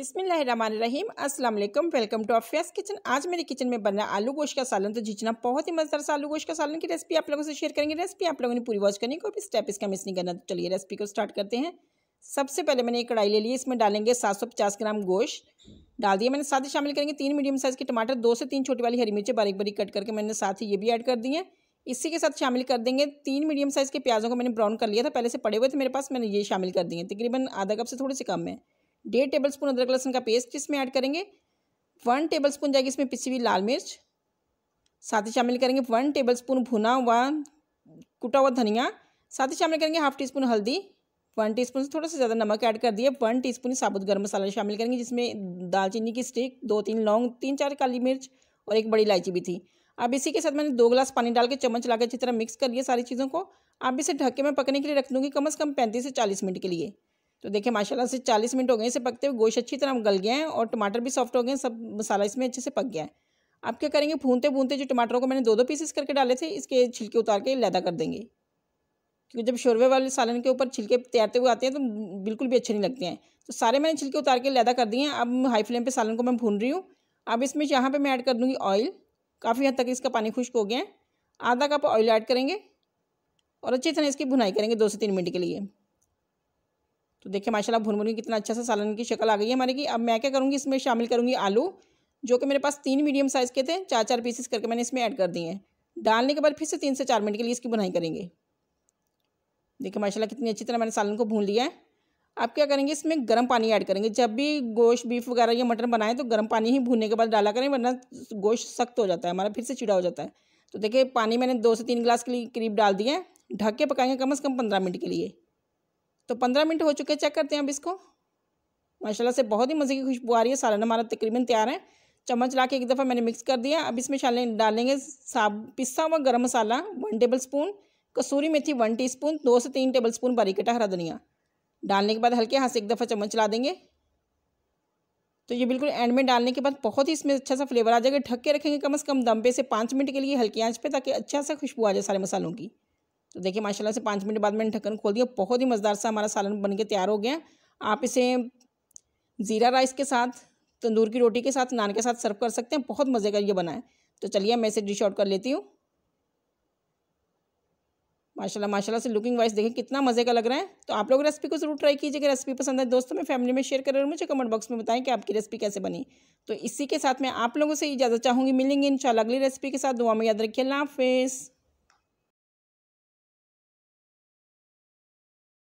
बिसमीम अस्सलाम वालेकुम वेलकम टू अफियास किचन आज मेरे किचन में बन रहा आलू गोश्त का सालन तो जितना बहुत ही मज़ेदार सा आलू गोश्त का सालन की रेसिपी आप लोगों से शेयर करेंगे रेसिपी आप लोगों ने पूरी वॉच करनी कोई भी स्टेप इसका मिस नहीं करना तो चलिए रेसिपी को स्टार्ट करते हैं सबसे पहले मैंने एक कढ़ाई ले ली इसमें डालेंगे पचास ग्राम गोश्त डाल दिया मैंने साथ ही शामिल करेंगे तीन मीडियम साइज़ के टमाटर दो से तीन छोटी वाली हरी मिर्चें बारीक बारीक कट करके मैंने साथ ही ये भी ऐड कर दी है इसी के साथ शामिल कर देंगे तीन मीडियम साइज़ के प्याजों को मैंने ब्राउन कर लिया था पहले से पड़े हुए थे मेरे पास मैंने ये शामिल कर दिए तकरीबन आधा कप से थोड़े से कम है डेढ़ टेबल स्पून अदरक लहसन का पेस्ट इसमें ऐड करेंगे वन टेबल स्पून जाएगी इसमें पिसी हुई लाल मिर्च साथ ही शामिल करेंगे वन टेबल स्पून भुना हुआ कुटा हुआ धनिया साथ ही शामिल करेंगे हाफ टी स्पून हल्दी वन स्पून से थोड़ा सा ज़्यादा नमक ऐड कर दिया वन टी स्पून साबुत गर्म मसाला शामिल करेंगे जिसमें दालचीनी की स्टिक दो तीन लौंग तीन चार काली मिर्च और एक बड़ी इलायची भी थी अब इसी के साथ मैंने दो गिलास पानी डाल के चम्मच लगा अच्छी तरह मिक्स कर लिया सारी चीज़ों को अब इसे ढक्के में पकने के लिए रख दूँगी कम अज़ कम पैंतीस से चालीस मिनट के लिए तो देखिए माशाल्लाह से चालीस मिनट हो गए इसे पकते हुए गोश्त अच्छी तरह गल गए हैं और टमाटर भी सॉफ्ट हो गए सब मसाला इसमें अच्छे से पक गया है आप क्या करेंगे भूनते भूनते जो टमाटरों को मैंने दो दो पीसेस करके डाले थे इसके छिलके उतार के लैदा कर देंगे क्योंकि जब शोरबे वाले सालन के ऊपर छिलके तैरते हुए आते हैं तो बिल्कुल भी अच्छे नहीं लगते हैं तो सारे मैंने छिलके उतार के लैदा कर दिए हैं अब हाई फ्लेम पर सालन को मैं भून रही हूँ अब इसमें यहाँ पर मैं ऐड कर दूँगी ऑयल काफ़ी हद तक इसका पानी खुश्क हो गया है आधा कप ऑयल ऐड करेंगे और अच्छी तरह इसकी भुनाई करेंगे दो से तीन मिनट के लिए तो देखिए माशाल्लाह भुनभुनी कितना अच्छा सा सालन की शक्ल आ गई है हमारे की अब मैं क्या करूँगी इसमें शामिल करूँगी आलू जो कि मेरे पास तीन मीडियम साइज़ के थे चार चार पीसेस करके मैंने इसमें ऐड कर दिए हैं डालने के बाद फिर से तीन से चार मिनट के लिए इसकी बुनाई करेंगे देखिए माशाल्लाह कितनी अच्छी तरह मैंने सालन को भून लिया है आप क्या करेंगे इसमें गर्म पानी ऐड करेंगे जब भी गोश्त बीफ वगैरह या मटन बनाएं तो गर्म पानी ही भूनने के बाद डाला करें वरना गोश्त सख्त हो जाता है हमारा फिर से चिड़ा हो जाता है तो देखिए पानी मैंने दो से तीन गिलास के लिए करीब डाल दिया है ढक के पकाएंगे कम से कम पंद्रह मिनट के लिए तो पंद्रह मिनट हो चुके चेक करते हैं अब इसको माशाल्लाह से बहुत ही मज़े की खुशबू आ रही है सालन हमारा तकरीबन तैयार है चम्मच ला के एक दफ़ा मैंने मिक्स कर दिया अब इसमें शाले डालेंगे साब पिस्सा हुआ गर्म मसाला वन टेबल स्पून कसूरी मेथी वन टी स्पून दो से तीन टेबल स्पून कटा हरा धनिया डालने के बाद हल्के हाथ से एक दफ़ा चम्मच ला देंगे तो ये बिल्कुल एंड में डालने के बाद बहुत ही इसमें अच्छा सा फ्लेवर आ जाएगा ढक के रखेंगे कम से कम दम पे से पाँच मिनट के लिए हल्की आंच पे ताकि अच्छा सा खुशबू आ जाए सारे मसालों की तो देखिए माशाल्लाह से पाँच मिनट बाद मैंने ढक्कन खोल दिया बहुत ही मज़ेदार सा हमारा सालन बन के तैयार हो गया आप इसे ज़ीरा राइस के साथ तंदूर की रोटी के साथ नान के साथ सर्व कर सकते हैं बहुत मज़े का ये बना है तो चलिए मैं इसे डिश आउट कर लेती हूँ माशाल्लाह माशाल्लाह से लुकिंग वाइज देखें कितना मज़े का लग रहा है तो आप लोग रेसिपी को ज़रूर ट्राई कीजिएगा रेसिपी पसंद है दोस्तों में फैमिली में शेयर करें और मुझे कमेंट बॉक्स में बताएं कि आपकी रेसिपी कैसे बनी तो इसी के साथ मैं आप लोगों से इजाज़त चाहूँगी मिलेंगे इन अगली रेसिपी के साथ दुआ में याद रखिए अल्लाह हाफिज़